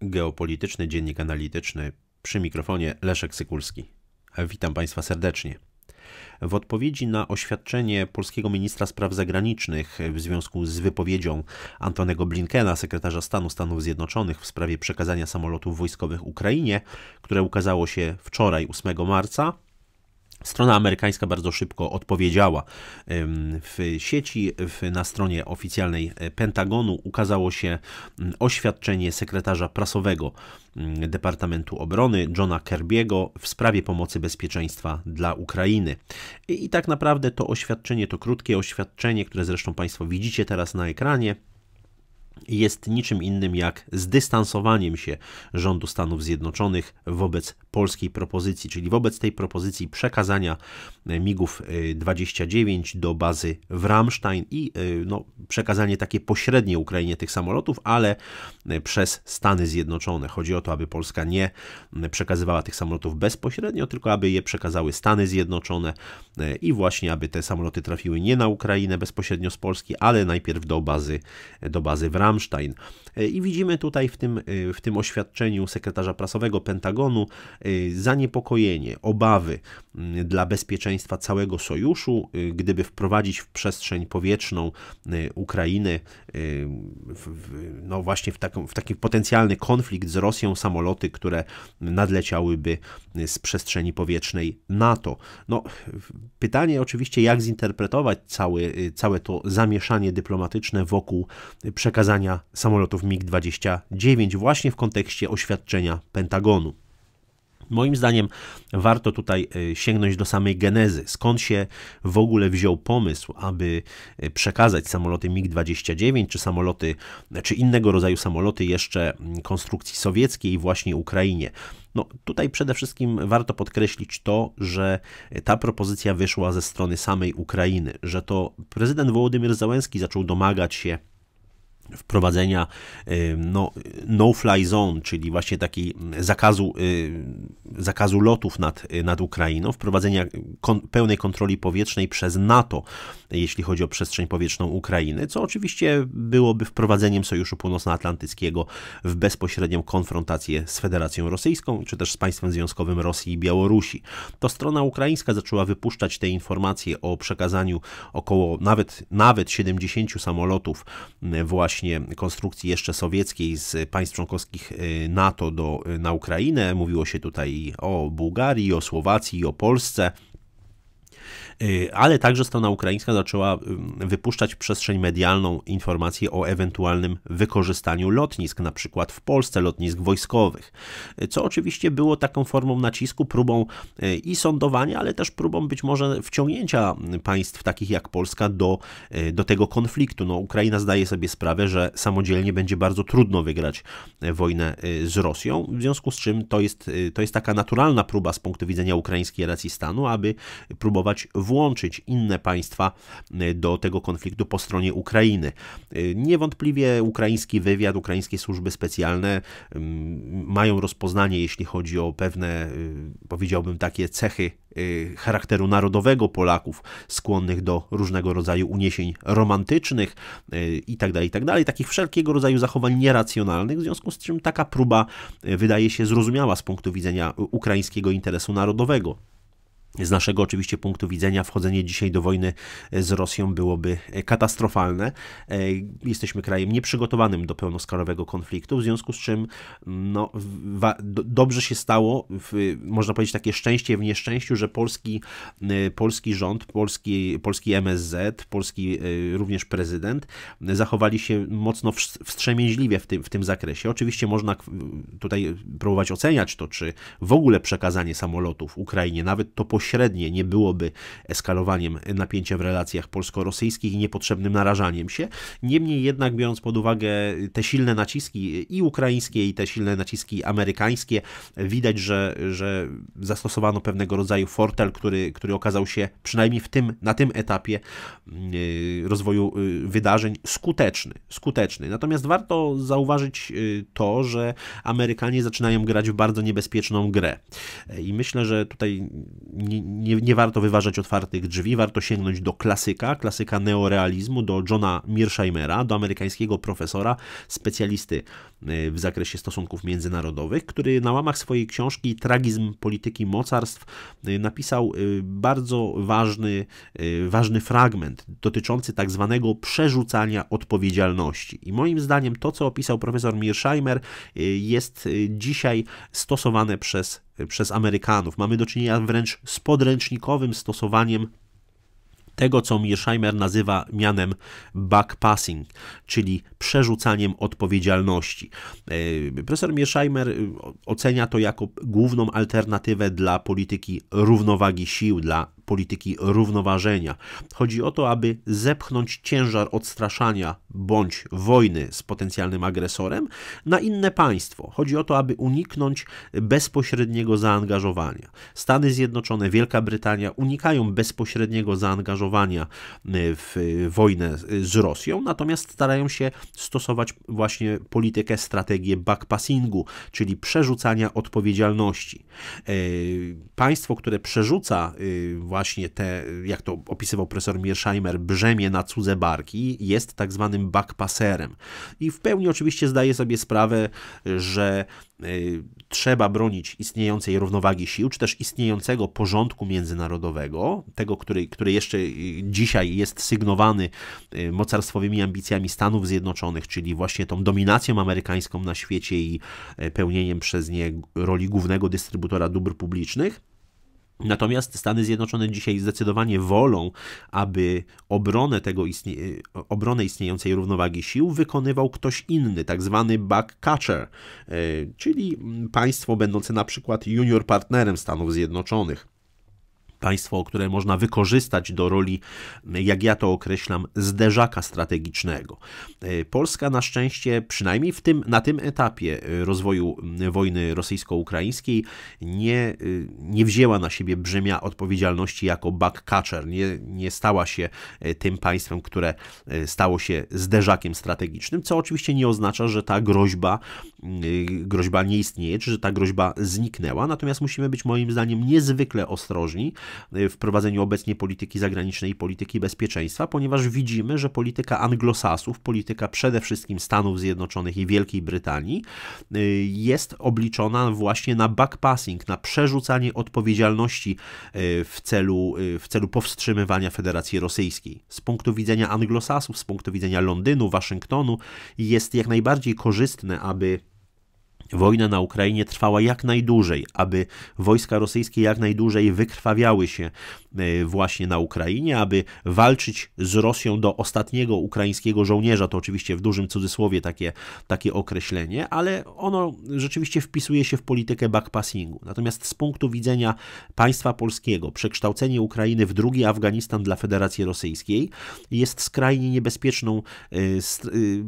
Geopolityczny Dziennik Analityczny przy mikrofonie Leszek Sykulski. Witam Państwa serdecznie. W odpowiedzi na oświadczenie polskiego ministra spraw zagranicznych w związku z wypowiedzią Antonego Blinkena, sekretarza stanu Stanów Zjednoczonych w sprawie przekazania samolotów wojskowych Ukrainie, które ukazało się wczoraj 8 marca, Strona amerykańska bardzo szybko odpowiedziała. W sieci, na stronie oficjalnej e, Pentagonu, ukazało się oświadczenie sekretarza prasowego Departamentu Obrony Johna Kerbiego w sprawie pomocy bezpieczeństwa dla Ukrainy. I tak naprawdę to oświadczenie, to krótkie oświadczenie, które zresztą Państwo widzicie teraz na ekranie, jest niczym innym jak zdystansowaniem się rządu Stanów Zjednoczonych wobec polskiej propozycji, czyli wobec tej propozycji przekazania e, migów 29 e, do bazy w Ramstein i e, no, przekazanie takie pośrednie Ukrainie tych samolotów, ale przez Stany Zjednoczone. Chodzi o to, aby Polska nie przekazywała tych samolotów bezpośrednio, tylko aby je przekazały Stany Zjednoczone i właśnie aby te samoloty trafiły nie na Ukrainę bezpośrednio z Polski, ale najpierw do bazy, do bazy w Ramstein. E, I widzimy tutaj w tym, e, w tym oświadczeniu sekretarza prasowego Pentagonu e, zaniepokojenie, obawy dla bezpieczeństwa całego sojuszu, gdyby wprowadzić w przestrzeń powietrzną Ukrainy w, w, no właśnie w, taką, w taki potencjalny konflikt z Rosją samoloty, które nadleciałyby z przestrzeni powietrznej NATO. No, pytanie oczywiście, jak zinterpretować cały, całe to zamieszanie dyplomatyczne wokół przekazania samolotów MiG-29 właśnie w kontekście oświadczenia Pentagonu. Moim zdaniem warto tutaj sięgnąć do samej genezy. Skąd się w ogóle wziął pomysł, aby przekazać samoloty MiG-29 czy samoloty, czy innego rodzaju samoloty jeszcze konstrukcji sowieckiej właśnie Ukrainie? No, tutaj przede wszystkim warto podkreślić to, że ta propozycja wyszła ze strony samej Ukrainy, że to prezydent Wołodymyr Załęski zaczął domagać się wprowadzenia y, no, no-fly zone, czyli właśnie takiej zakazu, y, zakazu lotów nad, y, nad Ukrainą, wprowadzenia kon, pełnej kontroli powietrznej przez NATO, jeśli chodzi o przestrzeń powietrzną Ukrainy, co oczywiście byłoby wprowadzeniem Sojuszu Północnoatlantyckiego w bezpośrednią konfrontację z Federacją Rosyjską, czy też z państwem związkowym Rosji i Białorusi. To strona ukraińska zaczęła wypuszczać te informacje o przekazaniu około nawet, nawet 70 samolotów właśnie konstrukcji jeszcze sowieckiej z państw członkowskich y, NATO do, y, na Ukrainę. Mówiło się tutaj o Bułgarii, o Słowacji, o Polsce. Y, ale także strona ukraińska zaczęła wypuszczać w przestrzeń medialną informacje o ewentualnym wykorzystaniu lotnisk, na przykład w Polsce lotnisk wojskowych, y, co oczywiście było taką formą nacisku, próbą y, i sądowania, ale też próbą być może wciągnięcia państw takich jak Polska do, do tego konfliktu. No, Ukraina zdaje sobie sprawę, że samodzielnie będzie bardzo trudno wygrać wojnę z Rosją, w związku z czym to jest, to jest taka naturalna próba z punktu widzenia ukraińskiej racji stanu, aby próbować w włączyć inne państwa e, do tego konfliktu po stronie Ukrainy. E, niewątpliwie ukraiński wywiad, ukraińskie służby specjalne mm, mają rozpoznanie, jeśli chodzi o pewne, e, powiedziałbym, takie cechy charakteru narodowego Polaków, skłonnych do różnego rodzaju uniesień romantycznych itd., itd., tak tak takich wszelkiego rodzaju zachowań nieracjonalnych, w związku z czym taka próba wydaje się zrozumiała z punktu widzenia ukraińskiego interesu narodowego. Z naszego oczywiście punktu widzenia wchodzenie dzisiaj do wojny e, z Rosją byłoby e, katastrofalne. E, jesteśmy krajem nieprzygotowanym do pełnoskalowego konfliktu, w związku z czym no, dobrze się stało, w, można powiedzieć takie szczęście w nieszczęściu, że polski, polski rząd, polski, polski MSZ, polski również prezydent zachowali się mocno wstrzemięźliwie w tym, w tym zakresie. Oczywiście można tutaj próbować oceniać to, czy w ogóle przekazanie samolotów Ukrainie, nawet to pośrednio, pośrednie nie byłoby eskalowaniem napięcia w relacjach polsko-rosyjskich i niepotrzebnym narażaniem się. Niemniej jednak, biorąc pod uwagę te silne naciski i ukraińskie, i te silne naciski amerykańskie, widać, że, że zastosowano pewnego rodzaju fortel, który, który okazał się przynajmniej w tym, na tym etapie y, rozwoju y, wydarzeń skuteczny. skuteczny. Natomiast warto zauważyć y, to, że Amerykanie zaczynają grać w bardzo niebezpieczną grę. I myślę, że tutaj nie, nie, warto wyważać otwartych drzwi, warto sięgnąć do klasyka, klasyka neorealizmu, do Johna Mearsheimera, do amerykańskiego profesora, specjalisty Y, w zakresie stosunków międzynarodowych, który na łamach swojej książki Tragizm polityki mocarstw y, napisał y, bardzo ważny, ważny fragment dotyczący tak zwanego przerzucania odpowiedzialności. I moim zdaniem to, co opisał profesor Mearsheimer, jest dzisiaj stosowane przez przez Amerykanów. Mamy do czynienia wręcz z podręcznikowym stosowaniem tego, co Mearsheimer nazywa mianem backpassing, czyli przerzucaniem odpowiedzialności. E, profesor Mearsheimer e, ocenia to jako główną alternatywę dla polityki równowagi sił, dla polityki równoważenia. Chodzi o to, aby zepchnąć ciężar odstraszania bądź wojny z potencjalnym agresorem na inne państwo. Chodzi o to, aby uniknąć bezpośredniego zaangażowania. Stany Zjednoczone, Wielka Brytania unikają bezpośredniego zaangażowania y, w wojnę z Rosją, natomiast starają się stosować właśnie politykę, strategię backpassingu, czyli przerzucania odpowiedzialności. Y, państwo, które przerzuca właśnie y, właśnie te, jak to opisywał profesor Miersheimer, brzemię na cudze barki, jest tak zwanym backpasserem. I w pełni oczywiście zdaje sobie sprawę, że y, trzeba bronić istniejącej równowagi sił, czy też istniejącego porządku międzynarodowego, tego, który, który jeszcze y, dzisiaj jest sygnowany y, mocarstwowymi ambicjami Stanów Zjednoczonych, czyli właśnie tą dominacją amerykańską na świecie i pełnieniem przez nie roli głównego dystrybutora dóbr publicznych Natomiast Stany Zjednoczone dzisiaj zdecydowanie wolą, aby obronę, tego istnie... E, obronę istniejącej równowagi sił wykonywał ktoś inny, tak zwany backcatcher, e, czyli państwo będące na przykład junior partnerem Stanów Zjednoczonych. Państwo, które można wykorzystać do roli, jak ja to określam, zderzaka strategicznego. E, Polska na szczęście, przynajmniej w tym, na tym etapie e, rozwoju wojny rosyjsko-ukraińskiej, nie, e, nie wzięła na siebie brzemia odpowiedzialności jako backcatcher, nie, nie stała się tym państwem, które stało się zderzakiem strategicznym, co oczywiście nie oznacza, że ta groźba, groźba nie istnieje, czy że ta groźba zniknęła, natomiast musimy być moim zdaniem niezwykle ostrożni, Y, w prowadzeniu obecnie polityki zagranicznej i polityki bezpieczeństwa, ponieważ widzimy, że polityka anglosasów, polityka przede wszystkim Stanów Zjednoczonych i Wielkiej Brytanii y, jest obliczona właśnie na backpassing, na przerzucanie odpowiedzialności y, w celu, w celu powstrzymywania Federacji Rosyjskiej. Z punktu widzenia anglosasów, z punktu widzenia Londynu, Waszyngtonu jest jak najbardziej korzystne, aby Wojna na Ukrainie trwała jak najdłużej, aby wojska rosyjskie jak najdłużej wykrwawiały się e, właśnie na Ukrainie, aby walczyć z Rosją do ostatniego ukraińskiego żołnierza. To oczywiście w dużym cudzysłowie takie, takie określenie, ale ono rzeczywiście wpisuje się w politykę backpassingu. Natomiast z punktu widzenia państwa polskiego, przekształcenie Ukrainy w drugi Afganistan dla Federacji Rosyjskiej jest skrajnie niebezpieczną e, e,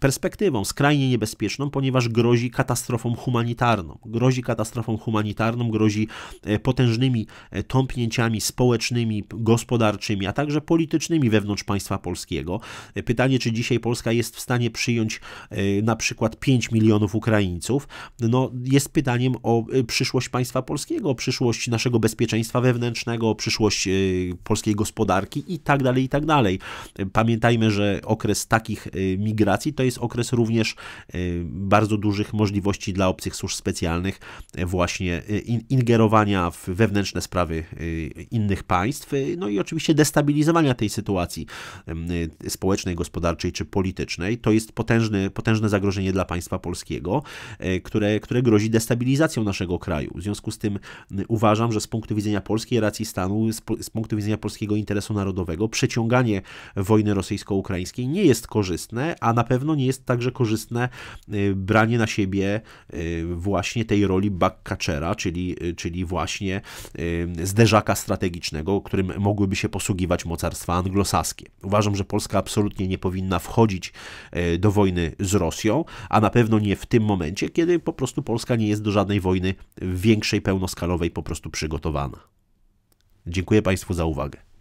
perspektywą, skrajnie niebezpieczną, ponieważ grozi katastrofą humanitarną. Grozi katastrofą humanitarną, grozi e, potężnymi e, tąpnięciami społecznymi, gospodarczymi, a także politycznymi wewnątrz państwa polskiego. E, pytanie, czy dzisiaj Polska jest w stanie przyjąć na przykład 5 milionów Ukraińców, no, jest pytaniem o przyszłość państwa polskiego, o przyszłość naszego bezpieczeństwa wewnętrznego, o przyszłość polskiej gospodarki i tak dalej, i tak dalej. Pamiętajmy, że okres takich migracji to jest okres również bardzo dużych możliwości dla obcych służb specjalnych e, właśnie e, ingerowania w wewnętrzne sprawy e, innych państw, no i oczywiście destabilizowania tej sytuacji społecznej, gospodarczej czy politycznej. To jest potężny, potężne zagrożenie dla państwa polskiego, które, które grozi destabilizacją naszego kraju. W związku z tym uważam, że z punktu widzenia polskiej racji stanu, z punktu widzenia polskiego interesu narodowego, przeciąganie wojny rosyjsko-ukraińskiej nie jest korzystne, a na pewno nie jest także korzystne branie na siebie Y, właśnie tej roli backcatchera, czyli, y, czyli właśnie y, zderzaka strategicznego, którym mogłyby się posługiwać mocarstwa anglosaskie. Uważam, że Polska absolutnie nie powinna wchodzić do wojny z Rosją, a na pewno nie w tym momencie, kiedy po prostu Polska nie jest do żadnej wojny większej, pełnoskalowej po prostu przygotowana. Dziękuję Państwu za uwagę.